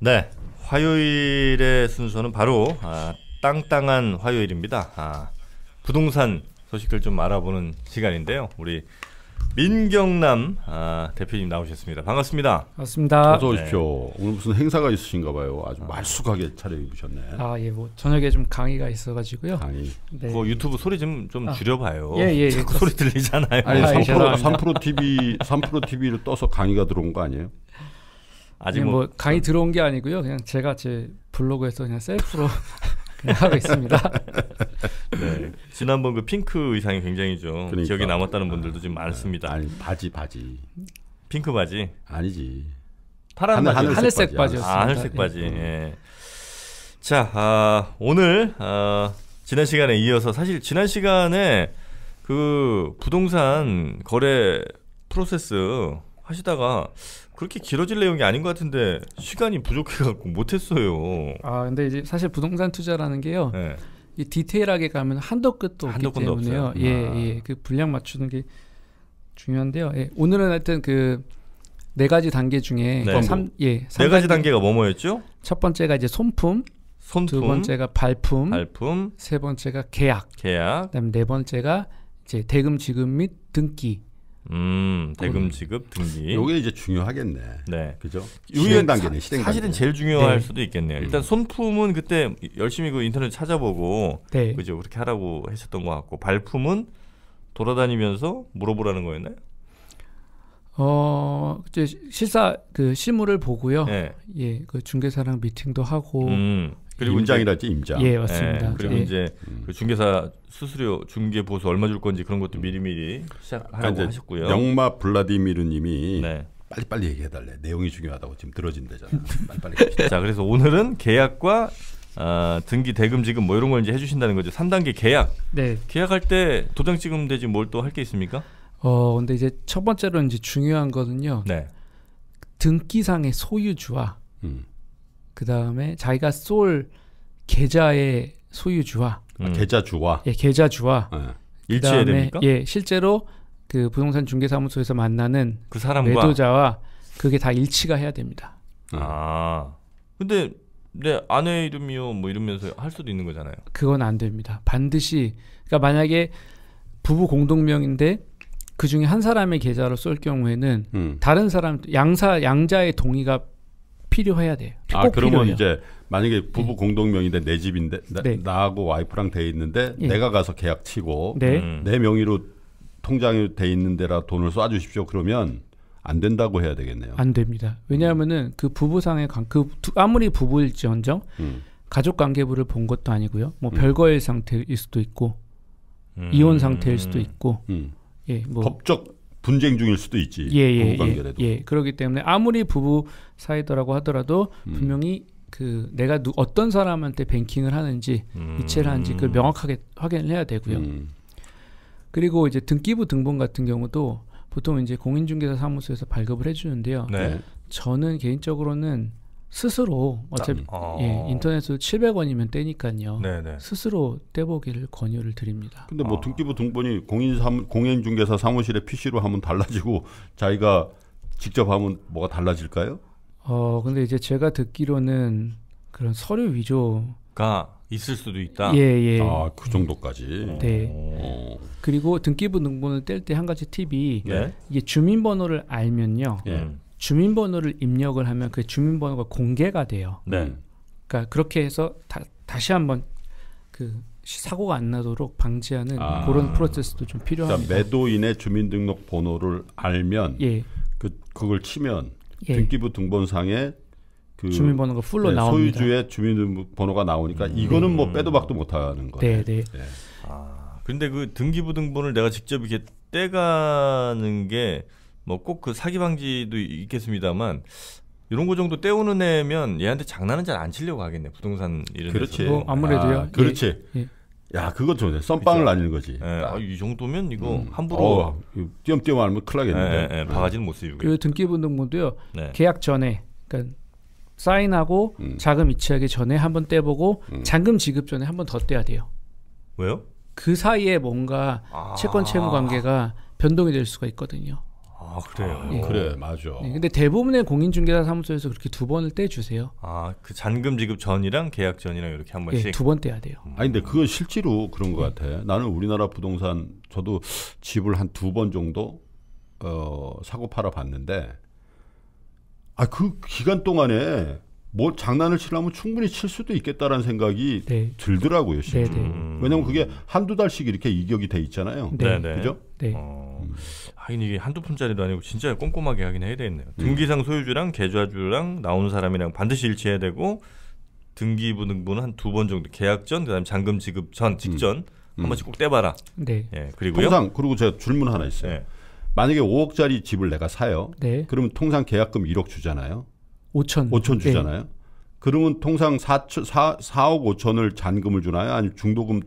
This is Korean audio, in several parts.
네, 화요일의 순서는 바로 아, 땅땅한 화요일입니다. 아, 부동산 소식을 좀 알아보는 시간인데요. 우리 민경남 아, 대표님 나오셨습니다. 반갑습니다. 반갑습니다. 어서 오십시오. 네. 오늘 무슨 행사가 있으신가 봐요. 아주 말쑥하게 차려입으셨네. 아, 예, 뭐 저녁에 좀 강의가 있어가지고요. 강의. 네. 그거 유튜브 소리 좀, 좀 아. 줄여봐요. 예, 예, 예. 자꾸 소리 들리잖아요. 아니, 아, 3프로, 예, 3프로 TV, 3프로 TV를 떠서 강의가 들어온 거 아니에요? 아직 뭐, 뭐, 강의 들어온 게 아니고요. 그냥 제가 제 블로그에서 그냥 셀프로 그냥 하고 있습니다. 네. 지난번 그 핑크 의상이 굉장히 좀 그러니까. 기억에 남았다는 분들도 좀 아, 많습니다. 아니 바지 바지. 핑크 바지? 아니지. 파란 하늘, 바지. 하늘색, 하늘색 바지였습니다. 아, 하늘색 네. 바지. 예. 자, 아, 오늘 아, 지난 시간에 이어서 사실 지난 시간에 그 부동산 거래 프로세스 하시다가 그렇게 길어질 내용이 아닌 것 같은데 시간이 부족해갖고 못했어요. 아 근데 이제 사실 부동산 투자라는 게요. 네. 이 디테일하게 가면 한도 끝도 한도 없기 때문에요. 없 예, 아. 예. 그 분량 맞추는 게 중요한데요. 예. 오늘은 하여튼 그 네 가지 단계 중에 네. 3, 뭐, 예, 네 가지 단계. 가 뭐뭐였죠? 첫 번째가 이제 손품, 손품, 두 번째가 발품, 발품, 세 번째가 계약, 계약, 그다음네 번째가 이제 대금 지급 및 등기, 음, 음, 대금 지급 등기. 요게 이제 중요하겠네. 네. 그죠? 유행 단계는 실행 단계. 사실은 제일 중요할 네. 수도 있겠네요. 음. 일단 손품은 그때 열심히 그 인터넷 찾아보고 네. 그죠? 그렇게 하라고 하셨던 것 같고 발품은 돌아다니면서 물어보라는 거였나요? 어, 이제 실사 그 실물을 보고요. 네. 예, 그 중개사랑 미팅도 하고 음. 그리고 임장이라지 임장. 예 맞습니다. 예, 그리고 예. 이제 음. 그 중개사 수수료 중개 보수 얼마 줄 건지 그런 것도 미리미리 시작하고 그러니까 하셨고요. 영마 블라디미르님이 네. 빨리빨리 얘기해달래. 내용이 중요하다고 지금 들어진대잖아. 빨리빨리. 자 그래서 오늘은 계약과 아, 등기 대금 지금 뭐 이런 걸 이제 해주신다는 거죠. 3단계 계약. 네. 계약할 때 도장 찍으면 되지 뭘 또 할 게 있습니까? 어 근데 이제 첫 번째로 이제 중요한 거는요. 네. 등기상의 소유주와 음. 그 다음에 자기가 쏠 계좌의 소유주와 음. 아, 계좌주와 예 계좌주와 네. 일치해야 됩니까? 예 실제로 그 부동산 중개사무소에서 만나는 그 사람과 매도자와 그게 다 일치가 해야 됩니다. 예. 아 근데 내 아내 이름이요 뭐 이러면서 할 수도 있는 거잖아요. 그건 안 됩니다. 반드시 그러니까 만약에 부부 공동명인데 그 중에 한 사람의 계좌로 쏠 경우에는 음. 다른 사람 양사 양자의 동의가 필요해야 돼요. 아 그러면 필요해요. 이제 만약에 네. 부부 네. 공동명의인데 내 집인데 나, 네. 하고 와이프랑 돼 있는데 네. 내가 가서 계약 치고 네. 음. 내 명의로 통장이 돼 있는 데라 돈을 쏴 주십시오. 그러면 안 된다고 해야 되겠네요. 안 됩니다. 왜냐하면은 그 부부상의 그 아무리 부부일지언정 음. 가족 관계부를 본 것도 아니고요. 뭐 음. 별거의 상태일 수도 있고 음. 이혼 상태일 수도 있고 음. 예, 뭐 법적 분쟁 중일 수도 있지. 예, 예, 부부 예, 관계라도. 예, 예. 그렇기 때문에 아무리 부부 사이더라고 하더라도 음. 분명히 그 내가 누, 어떤 사람한테 뱅킹을 하는지 음. 이체를 하는지 그걸 명확하게 확인을 해야 되고요. 음. 그리고 이제 등기부 등본 같은 경우도 보통 이제 공인중개사 사무소에서 발급을 해주는데요. 네. 저는 개인적으로는 스스로 어차피 아. 음. 예, 어. 인터넷으로 700원이면 떼니까요. 네네. 스스로 떼보기를 권유를 드립니다. 근데 뭐 아. 등기부 등본이 공인 사 공인중개사 사무실에 PC로 하면 달라지고 자기가 직접 하면 뭐가 달라질까요? 어 근데 이제 제가 듣기로는 그런 서류 위조가 있을 수도 있다. 예, 예. 아, 그 정도까지. 네. 오. 어. 그리고 등기부 등본을 뗄 때 한 가지 팁이 예? 이게 주민번호를 알면요. 예. 주민번호를 입력을 하면 그 주민번호가 공개가 돼요. 네. 그러니까 그렇게 해서 다, 다시 한번 그 사고가 안 나도록 방지하는 아. 그런 프로세스도 좀 필요합니다. 그러니까 매도인의 주민등록 번호를 알면 예. 그 그걸 치면 예. 등기부 등본상에 그 주민번호가 풀로 네, 나옵니다. 소유주의 주민등록번호가 나오니까 음. 이거는 뭐 빼도 박도 못하는 거예요. 네, 네. 네. 아, 근데 그 등기부 등본을 내가 직접 이렇게 떼가는 게 뭐꼭그 사기 방지도 있겠습니다만 이런 거 정도 떼우는 애면 얘한테 장난은 잘 안 치려고 하겠네 부동산 이런 그렇지 어, 아무래도요 아, 예, 그렇지 예, 예. 야 그거 좋네 썸빵을 나는 거지 예, 아, 이 정도면 이거 음. 함부로 어, 띄엄띄엄 하면 큰일 나겠는데 예, 예, 예 바가지는 못 쓰이고 그 등기부등본도요 네. 계약 전에 그러니까 사인하고 음. 자금 이체하기 전에 한번 떼보고 음. 잔금 지급 전에 한번 더 떼야 돼요 왜요? 그 사이에 뭔가 아~ 채권 채무 관계가 변동이 될 수가 있거든요 아 그래요. 아, 예. 그래 맞아. 예, 근데 대부분의 공인중개사 사무소에서 그렇게 두 번을 떼 주세요. 아그 잔금 지급 전이랑 계약 전이랑 이렇게 한 번씩. 예, 두번 떼야 돼요. 음. 아니 근데 그건 실제로 그런 것 같아. 나는 우리나라 부동산 저도 집을 한 두 번 정도 어, 사고 팔아 봤는데 아 그 기간 동안에 뭐 장난을 치려면 충분히 칠 수도 있겠다라는 생각이 네. 들더라고요. 실제 네, 네. 음. 왜냐면 그게 한두 달씩 이렇게 이격이 돼 있잖아요. 네. 네 그죠? 네. 어. 하긴 이게 한두 푼짜리도 아니고 진짜 꼼꼼하게 하긴 해야 되겠네요. 음. 등기상 소유주랑 계좌주랑 나오는 사람이랑 반드시 일치해야 되고 등기부 등본은 한두 번 정도 계약 전 그다음에 잔금 지급 전 직전 음. 한 번씩 꼭 떼봐라. 네. 예, 그리고요. 통상 그리고 제가 질문 하나 있어요. 예. 만약에 5억짜리 집을 내가 사요. 네. 그러면 통상 계약금 1억 주잖아요. 5천. 5천 주잖아요. 네. 그러면 통상 4, 4, 4억 5천을 잔금을 주나요? 아니면 중도금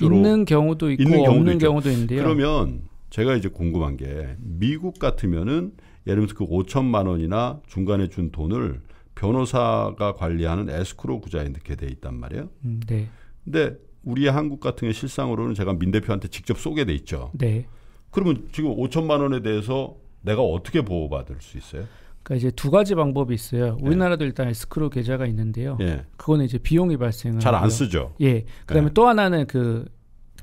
있는 경우도 있고 있는 경우도 없는 있죠. 경우도 있는데요. 그러면 제가 이제 궁금한 게 미국 같으면은 예를 들어서 그 5천만 원이나 중간에 준 돈을 변호사가 관리하는 에스크로 구자에 넣게 돼 있단 말이에요. 음, 네. 근데 우리 한국 같은 게 실상으로는 제가 민 대표한테 직접 쏘게 돼 있죠. 네. 그러면 지금 5천만 원에 대해서 내가 어떻게 보호받을 수 있어요? 그니까 이제 두 가지 방법이 있어요. 네. 우리나라도 네. 일단 에스크로 계좌가 있는데요. 네. 그거는 이제 비용이 발생을 잘안 쓰죠. 예. 그다음에 네. 또 하나는 그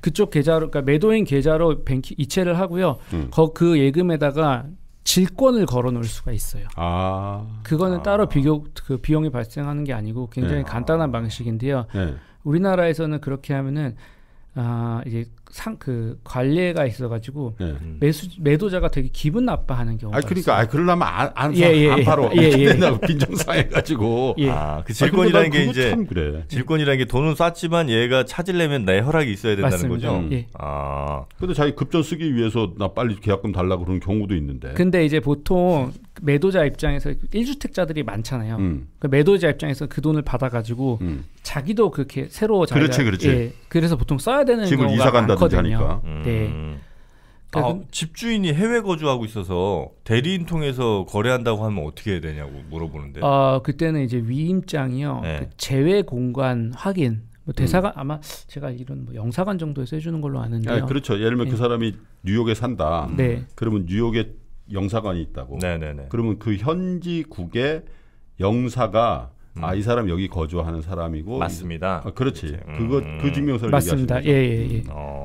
그쪽 계좌로 그러니까 매도인 계좌로 뱅키 이체를 하고요. 음. 거, 그 예금에다가 질권을 걸어 놓을 수가 있어요. 아. 그거는 아. 따로 비교 그 비용이 발생하는 게 아니고 굉장히 네. 간단한 방식인데요. 네. 우리나라에서는 그렇게 하면은 아, 이제 상그 관례가 있어가지고 네. 매수 매도자가 되게 기분 나빠하는 경우가 아 그러니까 아 그러려면 안안 예 예, 예. 예, 예, 안 팔어 예, 예. 된다고 빈정상해가지고 예. 아그 질권이라는 아, 게 이제 그래. 질권이라는 게 돈은 쌌지만 얘가 찾으려면 내 허락이 있어야 된다는 맞습니다. 거죠. 예. 아 근데 자기 급전 쓰기 위해서 나 빨리 계약금 달라 그런 경우도 있는데. 근데 이제 보통 매도자 입장에서 1주택자들이 많잖아요. 음. 그 매도자 입장에서 그 돈을 받아가지고 음. 자기도 그렇게 새로 자기가, 그렇지 그렇지. 예, 그래서 보통 써야 되는 집을 이사 간다 많거든요. 음. 네. 아, 그러니까 그 집주인이 해외 거주하고 있어서 대리인 통해서 거래한다고 하면 어떻게 해야 되냐고 물어보는데. 어, 그때는 이제 위임장이요. 네. 그 제외 공간 확인. 뭐 대사관 음. 아마 제가 이런 뭐 영사관 정도에서 해주는 걸로 아는데요. 아, 그렇죠. 예를 들면 네. 그 예. 사람이 뉴욕에 산다. 네. 그러면 뉴욕에 영사관이 있다고. 네네네. 그러면 그 현지국의 영사가 아, 음. 아이 사람 여기 거주하는 사람이고 맞습니다. 아, 그렇지. 음. 그거 그 음. 증명서를 맞습니다. 얘기하시는 거죠. 예, 예, 예. 어.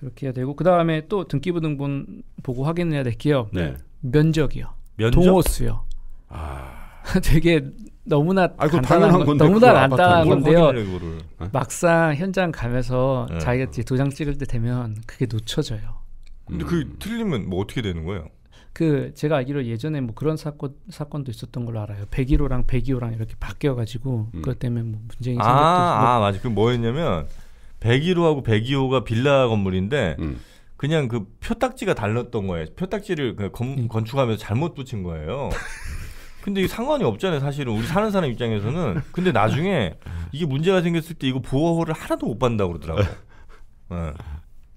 그렇게 해야 되고 그 다음에 또 등기부 등본 보고 확인해야 될 기업 네. 면적이요. 면적? 동호수요. 아 되게 너무나 아이고, 당연한 건데, 너무나 간단한 건데요. 어? 막상 현장 가면서 네. 자기가 도장 찍을 때 되면 그게 놓쳐져요. 근데 그 음. 그 틀리면 뭐 어떻게 되는 거예요? 그 제가 알기로 예전에 뭐 그런 사건 사건도 있었던 걸로 알아요. 101호랑 102호랑 이렇게 바뀌어 가지고 음. 그것 때문에 뭐 분쟁이 생겼던 아, 아, 맞아. 그 뭐였냐면 101호하고 102호가 빌라 건물인데 음. 그냥 그 표딱지가 달랐던 거예요. 표딱지를 그 검, 음. 건축하면서 잘못 붙인 거예요. 근데 이게 상관이 없잖아요, 사실은. 우리 사는 사람 입장에서는. 근데 나중에 이게 문제가 생겼을 때 이거 보호를 하나도 못 받는다고 그러더라고요. 어.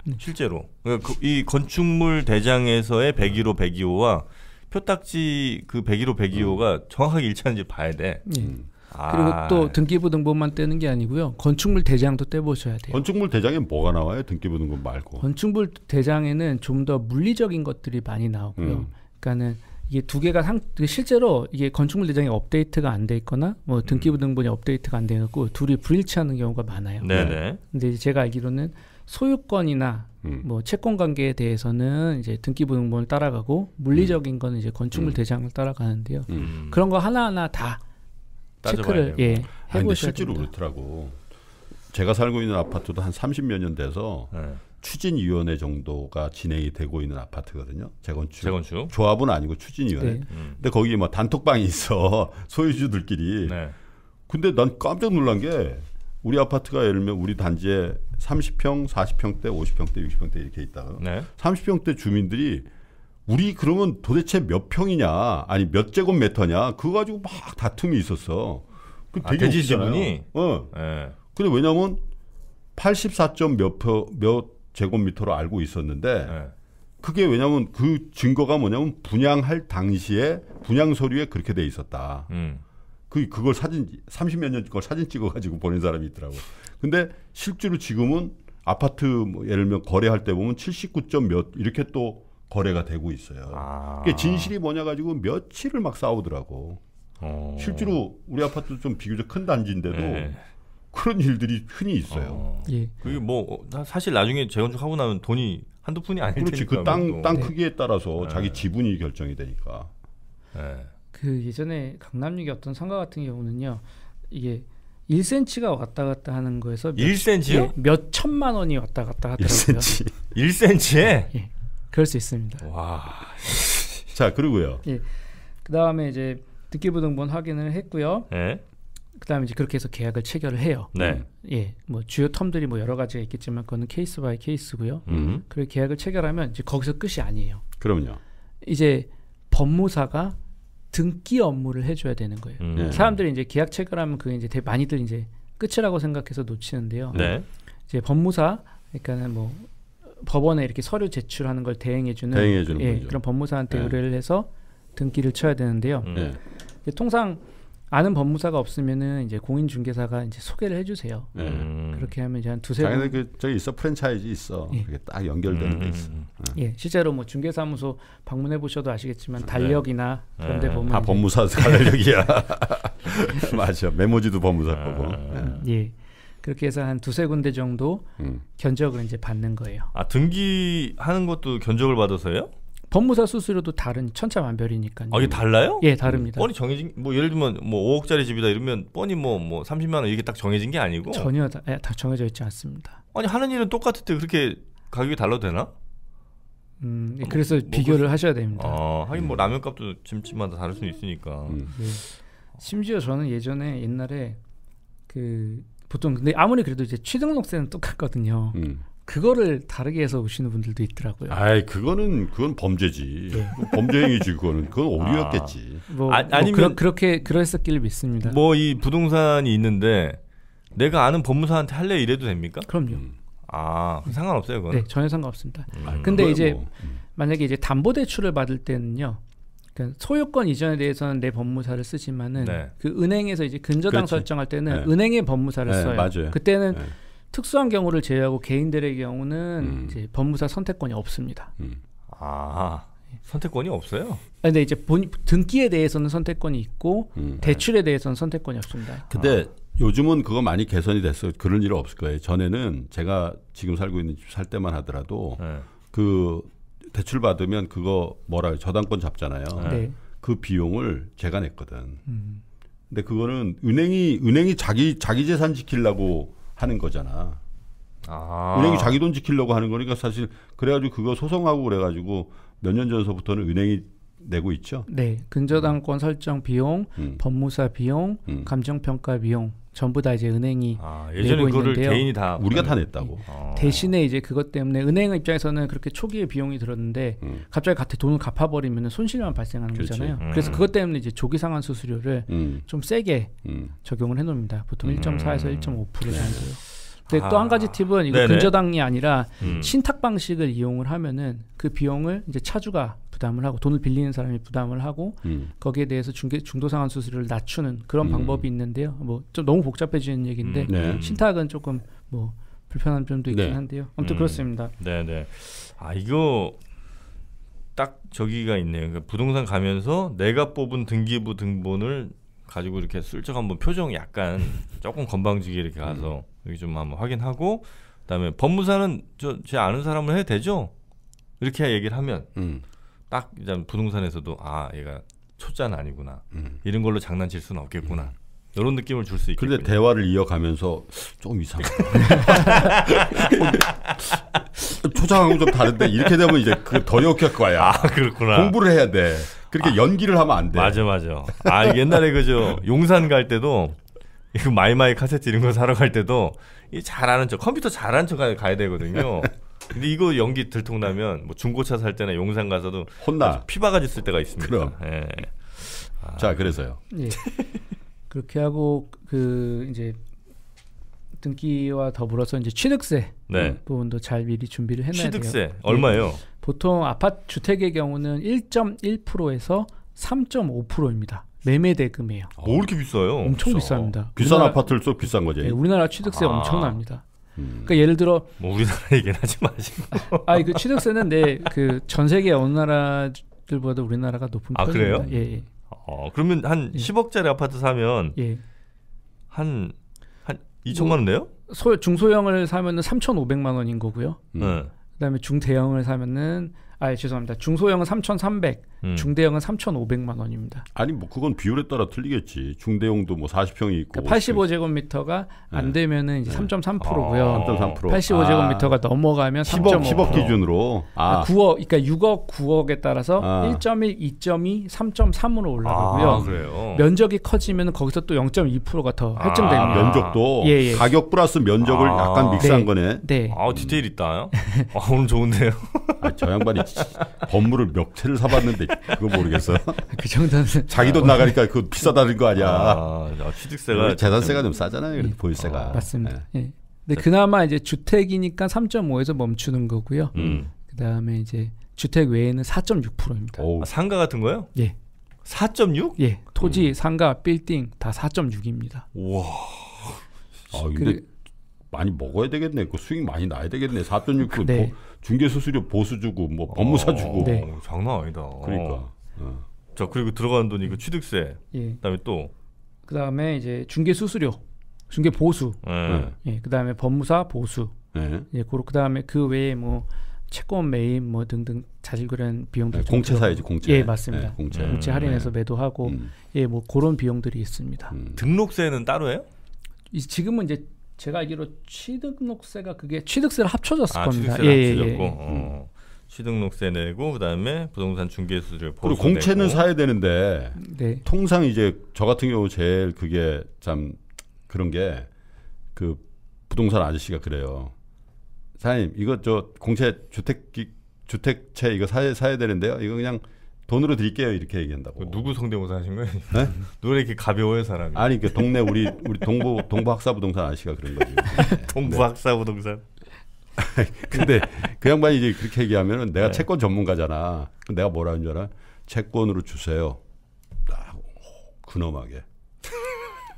네. 실제로. 그러니까 그, 이 건축물 대장에서의 101호, 102호와 표딱지 그 101호, 102호가 정확하게 일치하는지 봐야 돼. 예. 음. 그리고 아. 또 등기부 등본만 떼는 게 아니고요. 건축물 대장도 떼보셔야 돼요. 건축물 대장에 뭐가 나와요? 등기부 등본 말고. 건축물 대장에는 좀 더 물리적인 것들이 많이 나오고요. 음. 그러니까는 이게 두 개가 상, 실제로 이게 건축물 대장이 업데이트가 안 돼 있거나 뭐 등기부 음. 등본이 업데이트가 안돼 갖고 둘이 불일치하는 경우가 많아요. 네. 네네. 근데 이 제가 제 알기로는 소유권이나 음. 뭐 채권 관계에 대해서는 이제 등기부 등본을 따라가고 물리적인 음. 거는 이제 건축물 음. 대장을 따라가는데요. 음. 그런 거 하나하나 다 따져봐야 예, 아니, 근데 실제로 됩니다. 그렇더라고. 제가 살고 있는 아파트도 한 30몇 년 돼서 네. 추진위원회 정도가 진행이 되고 있는 아파트거든요. 재건축. 재건축. 조합은 아니고 추진위원회. 네. 음. 근데 거기 뭐 단톡방이 있어 소유주들끼리. 네. 근데 난 깜짝 놀란 게 우리 아파트가 예를 들면 우리 단지에 30평, 40평대, 50평대, 60평대 이렇게 있다가 네. 30평대 주민들이 우리 그러면 도대체 몇 평이냐 아니 몇 제곱미터냐 그거 가지고 막 다툼이 있었어. 그 아, 되게 지 지분이 어. 네. 근데 왜냐면 84.몇 몇 제곱미터로 알고 있었는데 네. 그게 왜냐면 그 증거가 뭐냐면 분양할 당시에 분양 서류에 그렇게 돼 있었다. 음. 그 그걸 사진 30몇 년걸 사진 찍어 가지고 보낸 사람이 있더라고. 근데 실제로 지금은 아파트 뭐 예를 들면 거래할 때 보면 79. 몇 이렇게 또 거래가 되고 있어요. 아. 그게 진실이 뭐냐 가지고 며칠을 막 싸우더라고. 어. 실제로 우리 아파트도 좀 비교적 큰 단지인데도 네. 그런 일들이 흔히 있어요. 어. 예. 그게 뭐 사실 나중에 재건축하고 나면 돈이 한두 푼이 아닐 그렇지 그 땅땅 땅 크기에 따라서 네. 자기 지분이 결정이 되니까. 네. 그 예전에 강남역의 어떤 상가 같은 경우는요. 이게 1cm가 왔다 갔다 하는 거에서 1 c m 몇 천만 원이 왔다 갔다 하더라고요. 1cm. 1cm에? 예. 그럴 수 있습니다. 와. 자 그리고요. 예. 그 다음에 이제 듣기부등본 확인을 했고요. 네. 그다음에 이제 그렇게 해서 계약을 체결을 해요. 네. 예, 뭐 주요 텀들이 뭐 여러 가지가 있겠지만 그거는 케이스 바이 케이스고요. 음. 그리고 계약을 체결하면 이제 거기서 끝이 아니에요. 그럼요. 이제 법무사가 등기 업무를 해줘야 되는 거예요. 음. 네. 사람들이 이제 계약 체결하면 그게 이제 많이들 이제 끝이라고 생각해서 놓치는데요. 네. 이제 법무사 그러니까는 뭐 법원에 이렇게 서류 제출하는 걸 대행해주는 대행해주는 예, 그런 법무사한테 예. 의뢰를 해서 등기를 쳐야 되는데요. 음. 예. 통상 아는 법무사가 없으면은 이제 공인 중개사가 이제 소개를 해주세요. 예. 음. 그렇게 하면 이제 한 두세 자기네 그 저기 있어 프랜차이즈 있어. 예. 그게 딱 연결되는 음. 데 있어. 음, 음, 음. 예, 실제로 뭐 중개사무소 방문해 보셔도 아시겠지만 네. 달력이나 네. 그런데 네. 보면 다 법무사 달력이야. 맞아. 메모지도 법무사 거고. 아. 예. 그렇게 해서 한 두세 군데 정도 음. 견적을 이제 받는 거예요. 아 등기하는 것도 견적을 받아서요? 법무사 수수료도 다른 천차만별이니까요. 아 이게 달라요? 예, 다릅니다. 음. 뻔히 정해진 뭐 예를 들면 뭐 5억짜리 집이다 이러면 뻔히 뭐뭐 뭐 30만 뭐 원 이게 딱 정해진 게 아니고 전혀 다, 예, 다 정해져 있지 않습니다. 아니 하는 일은 똑같은데 그렇게 가격이 달라도 되나? 음, 예, 뭐 그래서 뭐, 비교를 그 하셔야 됩니다. 아, 하긴 뭐 예. 라면값도 집집마다 다를 수 있으니까. 음. 네. 심지어 저는 예전에 옛날에 그 보통 근데 아무리 그래도 이제 취등록세는 똑같거든요. 음. 그거를 다르게 해서 오시는 분들도 있더라고요. 아 그거는 그건 범죄지. 네. 범죄행위지 그거는 그건 오류였겠지. 아, 뭐, 아, 니면 뭐 그러, 렇게 그랬었길 믿습니다. 뭐 이 부동산이 있는데 내가 아는 법무사한테 할래 이래도 됩니까? 그럼요. 음. 아 상관없어요 그건. 네 전혀 상관없습니다. 음. 근데 아, 이제 뭐, 음. 만약에 이제 담보 대출을 받을 때는요 그러니까 소유권 이전에 대해서는 내 법무사를 쓰지만은 네. 그 은행에서 이제 근저당 그렇지. 설정할 때는 네. 은행의 법무사를 네, 써요. 맞아요. 그때는 네. 특수한 경우를 제외하고 개인들의 경우는 음. 이제 법무사 선택권이 없습니다. 음. 아 선택권이 없어요. 아, 근데 이제 본, 등기에 대해서는 선택권이 있고 음. 네. 대출에 대해서는 선택권이 없습니다. 근데 아. 요즘은 그거 많이 개선이 됐어. 그런 일은 없을 거예요. 전에는 제가 지금 살고 있는 집 살 때만 하더라도 네. 그 대출 받으면 그거 뭐라 요 저당권 잡잖아요. 네. 네. 그 비용을 제가 냈거든. 음. 근데 그거는 은행이 은행이 자기 자기 재산 지키려고 하는 거잖아. 아. 은행이 자기 돈 지키려고 하는 거니까 사실 그래가지고 그거 소송하고 그래가지고 몇 년 전서부터는 은행이 내고 있죠. 네, 근저당권 음. 설정 비용, 음. 법무사 비용, 음. 감정평가 비용 전부 다 이제 은행이 아, 예전에 내고 있는데요. 개인이 다 우리가 다 음, 냈다고. 음. 아. 대신에 이제 그것 때문에 은행 입장에서는 그렇게 초기에 비용이 들었는데 음. 갑자기 같은 돈을 갚아버리면 손실만 발생하는 그렇지. 거잖아요. 음. 그래서 그것 때문에 이제 조기 상환 수수료를 음. 좀 세게 음. 적용을 해놓습니다. 보통 1.4에서 1.5% 정도요. 근데 아. 또한 가지 팁은 이거 근저당이 아니라 신탁 방식을 이용을 하면은 그 비용을 이제 차주가 부담을 하고 돈을 빌리는 사람이 부담을 하고 음. 거기에 대해서 중개, 중도 상환 수수료를 낮추는 그런 음. 방법이 있는데요. 뭐 좀 너무 복잡해지는 얘기인데 음. 네. 신탁은 조금 뭐 불편한 점도 있긴 네. 한데요. 아무튼 음. 그렇습니다. 네, 네. 아 이거 딱 저기가 있네요. 그러니까 부동산 가면서 내가 뽑은 등기부 등본을 가지고 이렇게 슬쩍 한번 표정 약간 조금 건방지게 이렇게 가서 음. 여기 좀 한번 확인하고 그다음에 법무사는 저 제 아는 사람을 해도 되죠? 이렇게 얘기를 하면 음. 딱 일단 부동산에서도 아 얘가 초짜는 아니구나 음. 이런 걸로 장난칠 수는 없겠구나 음. 이런 느낌을 줄 수있고 근데 대화를 이어가면서 좀 이상하다. 초장하고 좀 다른데 이렇게 되면 이제 그더 욕할 거야. 아 그렇구나. 공부를 해야 돼. 그렇게 아, 연기를 하면 안 돼. 맞아 맞아. 아 옛날에 그죠 용산 갈 때도 이 마이마이 카세트 이런 거 사러 갈 때도 이 잘하는 척 컴퓨터 잘하는 척 가야 되거든요. 근데 이거 연기 들통나면 뭐 중고차 살 때나 용산 가서도 혼나 피바가지 쓸 때가 있습니다. 그럼. 예. 아. 자 그래서요. 예. 그렇게 하고 그 이제 등기와 더불어서 이제 취득세 네. 부분도 잘 미리 준비를 해놔야 취득세 돼요. 취득세 얼마예요? 네. 보통 아파트 주택의 경우는 1.1%에서 3.5%입니다. 매매 대금이에요. 뭐 이렇게 비싸요? 엄청 비싸. 요 비싼 우리나라, 아파트를 쏙 비싼 거죠. 네, 예, 우리나라 취득세 아. 엄청납니다. 그러니까 예를 들어 뭐 우리나라 얘기는 하지 마시고. 아니 그 취득세는 내그전 세계 어느 나라들보다 우리나라가 높은 아, 편입니다. 그래요? 예. 예. 어 그러면 한 예. 10억짜리 아파트 사면 예. 한한 2천만 뭐 원돼요 소, 중소형을 사면은 3,500만 원인 거고요. 음. 그다음에 중대형을 사면은 아 예, 죄송합니다. 중소형은 3,300, 음. 중대형은 3,500만 원입니다. 아니 뭐 그건 비율에 따라 틀리겠지. 중대형도 뭐 40평이 있고 그러니까 85제곱미터가 네. 안 되면은 이제 3.3%고요. 아, 3.3%. 85제곱미터가 아. 넘어가면 3 10억, 10억 기준으로. 아. 9억 아, 그러니까 6억, 9억에 따라서 아. 1.1, 2.2, 3.3으로 올라가고요. 아, 면적이 커지면 거기서 또 0.2%가 더 할증됩니다. 아, 면적도 예, 예. 가격 플러스 면적을 약간 믹스한 네, 거네. 네. 아 디테일 있다. 요 오늘 좋은데요. 저 양반이 건물을 몇 채를 사봤는데 그거 모르겠어. 그 정도는 자기 돈 어. 나가니까 그 비싸다는 거 아니야. 아, 아 취득세가 재산세가 좀 싸잖아요. 그래도 보유세가. 어, 맞습니다. 네. 예. 근데 그나마 이제 주택이니까 3.5에서 멈추는 거고요. 음. 그다음에 이제 주택 외에는 4.6%입니다. 아, 상가 같은 거요? 예. 4.6? 예. 토지, 음. 상가, 빌딩 다 4.6입니다. 와. 아, 근데 그, 많이 먹어야 되겠네. 그 수익 많이 나야 되겠네. 4.6그 네. 뭐 중개 수수료 보수 주고 뭐 법무사 아, 주고 네. 어, 장난 아니다. 그러니까. 어. 어. 자 그리고 들어가는 돈이 그 취득세. 예. 그다음에 또. 그다음에 이제 중개 수수료, 중개 보수. 예. 네. 예. 그다음에 법무사 보수. 네. 예. 예. 그다음에 그 외에 뭐 채권 매입 뭐 등등 자질 그런 비용들. 네, 공채 사야지 공채. 예 맞습니다. 네, 공채. 공채 네. 할인해서 네. 매도하고 음. 예뭐 그런 비용들이 있습니다. 음. 등록세는 따로 예요 지금은 이제 제가 알기로 취득록세가 그게 취득세를 합쳐졌을 아, 겁니다. 취득세를 예, 예 합쳐졌고. 예, 예. 어. 취득록세 내고 그다음에 부동산 중개수수료 그리고 공채는 내고. 사야 되는데 네. 통상 이제 저 같은 경우 제일 그게 참 그런 게 그 부동산 아저씨가 그래요. 사장님 이거 저 공채 주택 주택채 이거 사야, 사야 되는데요. 이거 그냥 돈으로 드릴게요 이렇게 얘기한다고. 그 누구 성대모사 하신 거예요? 네? 노래 이렇게 가벼워요 사람이. 아니 그 동네 우리 우리 동부 동부 학사부동산 아저씨가 그런 거지. 동부 학사부동산. 네. 근데 그 양반이 이제 그렇게 얘기하면 내가 네. 채권 전문가잖아. 내가 뭐라 하는 줄 알아? 채권으로 주세요. 딱근하게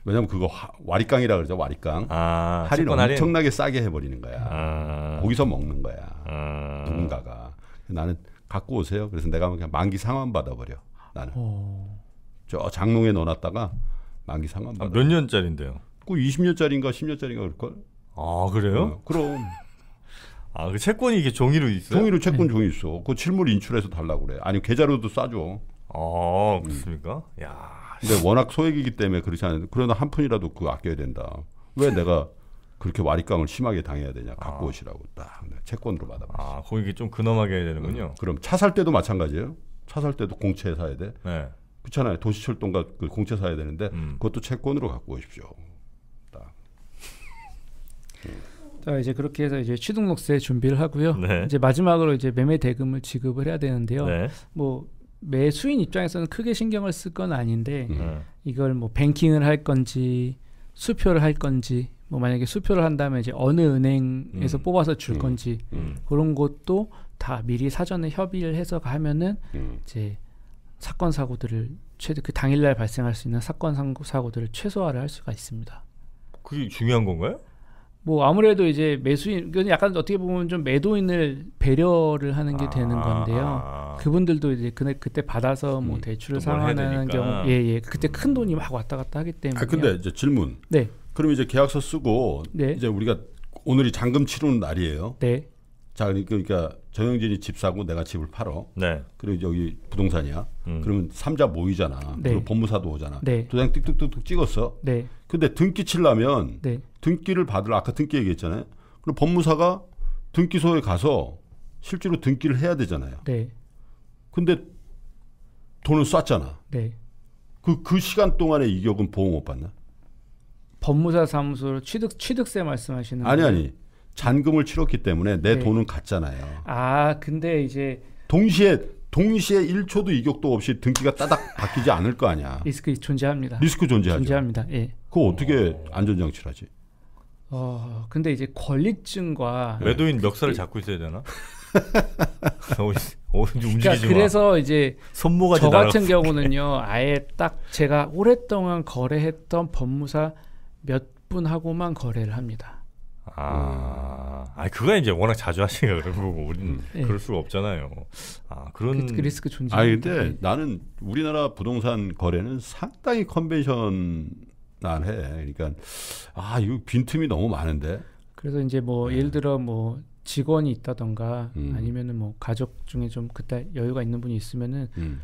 왜냐면 그거 와리깡이라 그러죠 와리깡 아, 할인 엄청나게 할인. 싸게 해버리는 거야 아. 거기서 먹는 거야 아. 누군가가 나는 갖고 오세요. 그래서 내가 그냥 만기 상환 받아버려. 나는 어... 저 장롱에 넣어놨다가 만기 상환 아, 받아. 몇 년짜리인데요? 그 20년짜리인가 10년짜리인가 그럴걸? 아 그래요? 어, 그럼. 아, 그 채권이 이게 종이로 있어요? 종이로 채권 종이 있어. 그 실물 인출해서 달라고 그래. 아니 계좌로도 싸줘. 아, 음. 그렇습니까? 음. 야. 근데 워낙 소액이기 때문에 그렇지 않아요 그러나 한 푼이라도 그 아껴야 된다. 왜 내가 그렇게 와리감을 심하게 당해야 되냐 갖고 아. 오시라고 딱 네, 채권으로 받아봤어요. 아, 거기 좀 근엄하게 해야 되는군요. 음, 그럼 차 살 때도 마찬가지예요. 차 살 때도 공채 사야 돼. 네. 그렇잖아요. 도시철도인가 그 공채 사야 되는데 음. 그것도 채권으로 갖고 오십시오. 딱. 음. 자 이제 그렇게 해서 이제 취등록세 준비를 하고요. 네. 이제 마지막으로 이제 매매 대금을 지급을 해야 되는데요. 네. 뭐 매수인 입장에서는 크게 신경을 쓸 건 아닌데 음. 이걸 뭐 뱅킹을 할 건지 수표를 할 건지 뭐 만약에 수표를 한다면 이제 어느 은행에서 음. 뽑아서 줄 음. 건지 음. 그런 것도 다 미리 사전에 협의를 해서 하면은 음. 이제 사건 사고들을 최대 그 당일날 발생할 수 있는 사건 사고들을 최소화를 할 수가 있습니다. 그게 중요한 건가요? 뭐 아무래도 이제 매수인 그건 약간 어떻게 보면 좀 매도인을 배려를 하는 게 아, 되는 건데요. 아, 아. 그분들도 이제 그, 그때 받아서 뭐 음, 대출을 상환하는 경우 예예 예. 그때 큰 음. 돈이 막 왔다 갔다 하기 때문에. 아 근데 이제 질문. 네. 그럼 이제 계약서 쓰고 네. 이제 우리가 오늘이 잔금 치르는 날이에요. 네. 자 그러니까 정영진이 집 사고 내가 집을 팔어. 네. 그리고 여기 부동산이야. 음. 그러면 삼자 모이잖아. 네. 그리고 법무사도 오잖아. 네. 도장 띡뚝뚝뚝 찍었어. 네. 근데 등기 칠라면 네. 등기를 받을 아까 등기 얘기했잖아요. 그럼 법무사가 등기소에 가서 실제로 등기를 해야 되잖아요. 네. 근데 돈을 쐈잖아. 네. 그, 그 시간 동안에 이격은 보험 못 받나? 법무사 사무소를 취득 취득세 말씀하시는 아니 거예요? 아니 잔금을 치렀기 때문에 내 네. 돈은 갔잖아요. 아 근데 이제 동시에 동시에 1초도 이격도 없이 등기가 따닥 바뀌지 않을 거 아니야. 리스크 존재합니다. 리스크 존재하죠. 존재합니다. 예. 그거 어떻게 안전장치를 하지? 어, 근데 이제 권리증과 외도인 멱살을 그, 잡고 있어야 되나? 그러니까 그래서 이제 손모가 저 같은 날아갔 경우는요, 아예 딱 제가 오랫동안 거래했던 법무사 몇 분하고만 거래를 합니다. 아, 음. 아 그거 이제 워낙 자주 하시니까 그런 거고 우리는 네. 음. 예. 그럴 수가 없잖아요. 아 그런 그, 그 리스크 존재. 아 근데 네. 나는 우리나라 부동산 거래는 상당히 컨벤션난해. 그러니까 아 이거 빈틈이 너무 많은데. 그래서 이제 뭐 네. 예를 들어 뭐 직원이 있다던가 음. 아니면은 뭐 가족 중에 좀 그때 여유가 있는 분이 있으면은. 음.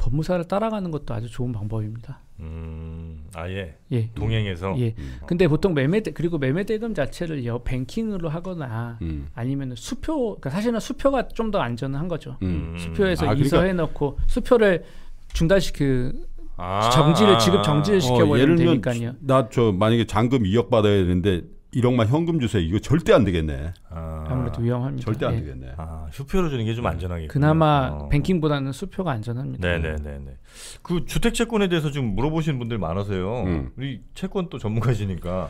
법무사를 따라가는 것도 아주 좋은 방법입니다. 음, 아예 예. 동행해서. 예. 음. 근데 보통 매매 대, 그리고 매매 대금 자체를 여 뱅킹으로 하거나 음. 아니면 수표 그러니까 사실은 수표가 좀 더 안전한 거죠. 음. 수표에서 아, 이사해 그러니까 놓고 수표를 중단시 그 아, 정지를 지급 정지를 어, 시켜버리면 어, 되니까요. 나 저 만약에 잔금 2억 받아야 되는데 1억만 현금 주세요. 이거 절대 안 되겠네. 아. 아무래도 위험합니다. 절대 안 예. 되겠네. 아, 수표로 주는 게좀 음. 안전하게. 그나마 어. 뱅킹보다는 수표가 안전합니다. 네네네그 주택 채권에 대해서 지금 물어보시는 분들 많으세요 음. 우리 채권 또 전문가시니까.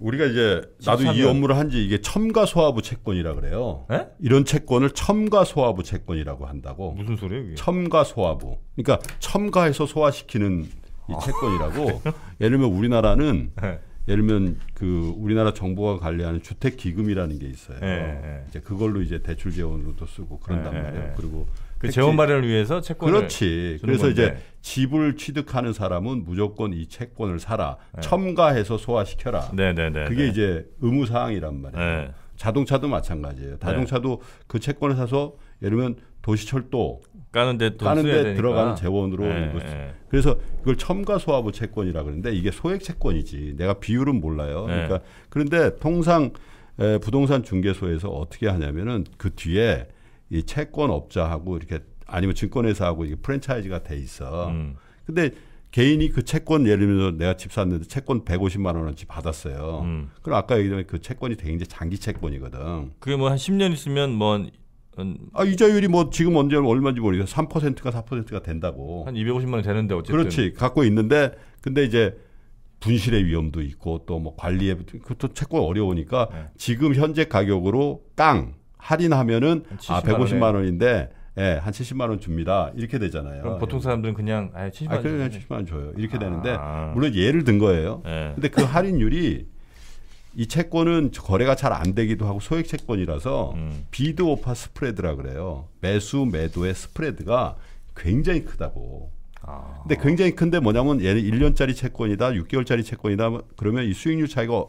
우리가 이제 나도 13년. 이 업무를 한 지 이게 첨가 소화부 채권이라 그래요. 에? 네? 이런 채권을 첨가 소화부 채권이라고 한다고. 무슨 소리예요? 이게? 첨가 소화부. 그러니까 첨가해서 소화시키는 이 아. 채권이라고. 예를 들면 우리나라는. 네. 예를 들면 그 우리나라 정부가 관리하는 주택 기금이라는 게 있어요. 네. 이제 그걸로 이제 대출 재원으로도 쓰고 그런단 네. 말이에요. 그리고 그 재원 마련을 위해서 채권을 그렇지. 그래서 건데. 이제 집을 취득하는 사람은 무조건 이 채권을 사라. 네. 첨가해서 소화시켜라. 네네네. 네, 네, 그게 네. 이제 의무 사항이란 말이에요. 자동차도 마찬가지예요. 자동차도 그 채권을 사서 예를 들면 도시철도 까는데 까는 들어가는 재원으로 네, 네. 그래서 이걸 첨가 소화부 채권이라 그러는데 이게 소액 채권이지 내가 비율은 몰라요. 네. 그러니까 그런데 통상 에, 부동산 중개소에서 어떻게 하냐면은 그 뒤에 이 채권업자하고 이렇게 아니면 증권회사하고 이게 프랜차이즈가 돼 있어. 음. 근데 개인이 그 채권 예를 들면 내가 집 샀는데 채권 150만 원어치 받았어요. 음. 그럼 아까 얘기한 그 채권이 굉장히 장기 채권이거든. 그게 뭐 한 10년 있으면 뭐 음. 아 이자율이 뭐 지금 언제 얼마인지 모르겠어. 3%가 4%가 된다고. 한 250만 원 되는데 어쨌든. 그렇지. 갖고 있는데 근데 이제 분실의 위험도 있고 또 뭐 관리에 그것도 채권 어려우니까 네. 지금 현재 가격으로 땅 할인하면은 아 150만 원인데 예, 한 70만 원 줍니다. 이렇게 되잖아요. 그럼 보통 예. 사람들은 그냥 아 70만 원. 아, 그냥 70만 원 줘요. 이렇게 아. 되는데 물론 예를 든 거예요. 네. 근데 그 할인율이 이 채권은 거래가 잘 안 되기도 하고 소액 채권이라서 음. 비드 오파 스프레드라 그래요. 매수 매도의 스프레드가 굉장히 크다고. 아. 근데 굉장히 큰데 뭐냐면 얘는 1년짜리 채권이다, 6개월짜리 채권이다 그러면 이 수익률 차이가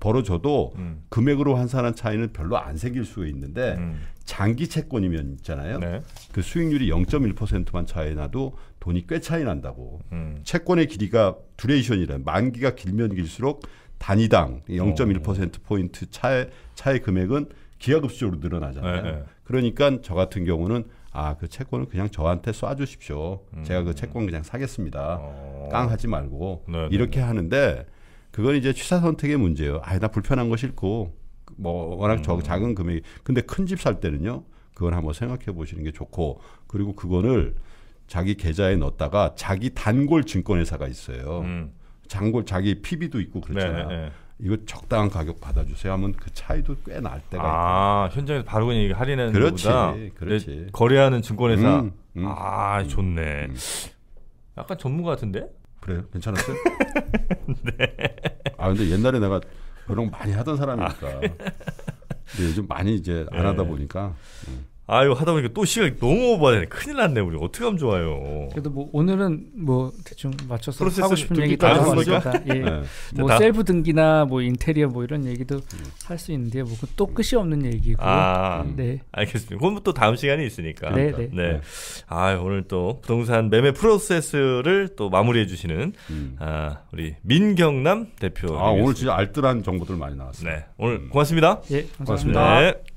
벌어져도 음. 금액으로 환산한 차이는 별로 안 생길 수 있는데 음. 장기 채권이면 있잖아요. 네. 그 수익률이 0.1%만 차이 나도 돈이 꽤 차이 난다고. 음. 채권의 길이가 듀레이션이란 만기가 길면 길수록 단위당 0.1%포인트 어. 차의, 차의 금액은 기하급수적으로 늘어나잖아요. 네, 네. 그러니까 저 같은 경우는 아, 그 채권을 그냥 저한테 쏴 주십시오. 음. 제가 그 음. 채권 그냥 사겠습니다. 어. 깡 하지 말고 네, 네 이렇게 네. 하는데 그건 이제 취사 선택의 문제예요. 아, 나 불편한 거 싫고 뭐 워낙 음. 저 작은 금액이 근데 큰 집 살 때는요. 그걸 한번 생각해 보시는 게 좋고 그리고 그거를 자기 계좌에 넣었다가 자기 단골 증권회사가 있어요. 음. 장골 자기 PB도 있고 그렇잖아요. 네, 네, 네. 이거 적당한 가격 받아주세요 하면 그 차이도 꽤 날 때가 아, 있고. 현장에서 바로 그냥 할인하는 그렇지, 것보다 그렇지. 네, 거래하는 증권회사. 음, 음, 아 좋네. 음. 약간 전문 가 같은데? 그래요? 괜찮았어요? 네. 아 근데 옛날에 내가 그런 거 많이 하던 사람이니까. 근데 요즘 많이 이제 안 네. 하다 보니까. 음. 아유 하다 보니까 또 시간이 너무 오버되네. 큰일 났네 우리. 어떻게 하면 좋아요. 그래도 뭐 오늘은 뭐 대충 맞춰서 하고 싶은 얘기 다 했습니다. 예. 네. 뭐 다. 셀프 등기나 뭐 인테리어 뭐 이런 얘기도 음. 할수 있는데 요 뭐 뭐또 끝이 없는 얘기고. 아, 음, 네. 알겠습니다. 그럼 뭐 또 다음 시간이 있으니까. 네, 그러니까. 네. 네. 오늘 또 부동산 매매 프로세스를 또 마무리해 주시는 음. 아, 우리 민경남 대표. 아 오늘 진짜 알뜰한 정보들 많이 나왔어요. 네. 오늘 음. 고맙습니다. 예, 감 고맙습니다. 네.